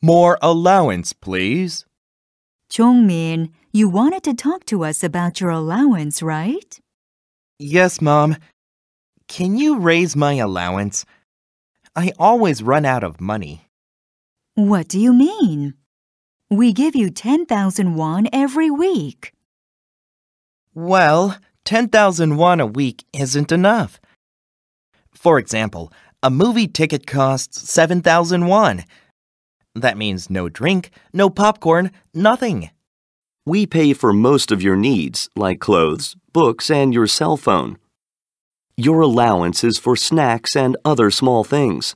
More allowance, please. Chongmin, you wanted to talk to us about your allowance, right? Yes, Mom. Can you raise my allowance? I always run out of money. What do you mean? We give you 10,000 won every week. Well, 10,000 won a week isn't enough. For example, a movie ticket costs 7,000 won. That means no drink, no popcorn, nothing. We pay for most of your needs, like clothes, books, and your cell phone. Your allowance is for snacks and other small things.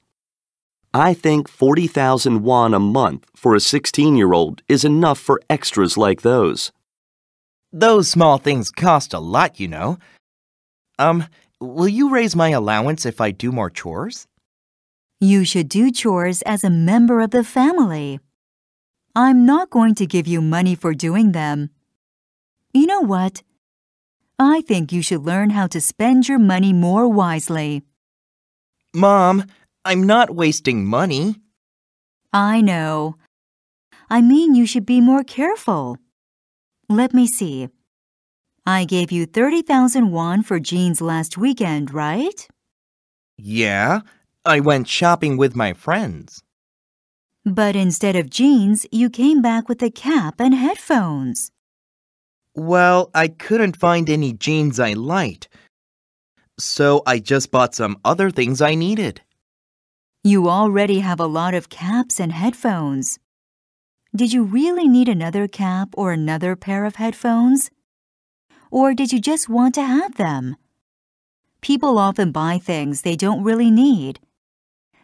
I think 40,000 won a month for a 16-year-old is enough for extras like those. Those small things cost a lot, you know. Um, will you raise my allowance if I do more chores? You should do chores as a member of the family. I'm not going to give you money for doing them. You know what? I think you should learn how to spend your money more wisely. Mom, I'm not wasting money. I know. I mean you should be more careful. Let me see. I gave you 30,000 won for jeans last weekend, right? Yeah, I went shopping with my friends. But instead of jeans, you came back with a cap and headphones. Well, I couldn't find any jeans I liked. So I just bought some other things I needed. You already have a lot of caps and headphones. Did you really need another cap or another pair of headphones? Or did you just want to have them? People often buy things they don't really need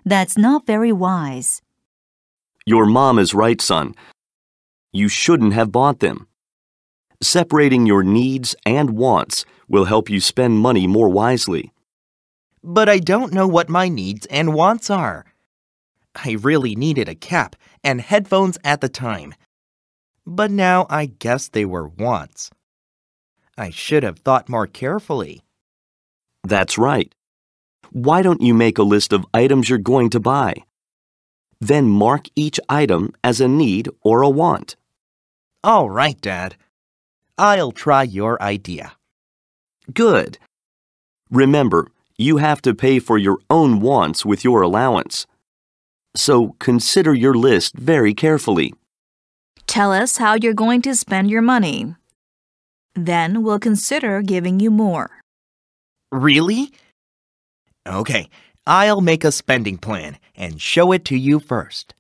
that's not very wise. Your mom is right, son. You shouldn't have bought them. Separating your needs and wants will help you spend money more wisely. But I don't know what my needs and wants are. I really needed a cap and headphones at the time. But now I guess they were wants. I should have thought more carefully. That's right. Why don't you make a list of items you're going to buy? Then mark each item as a need or a want. All right, Dad. I'll try your idea. Good. Remember, you have to pay for your own wants with your allowance. So consider your list very carefully. Tell us how you're going to spend your money. Then we'll consider giving you more. Really? Okay, I'll make a spending plan and show it to you first.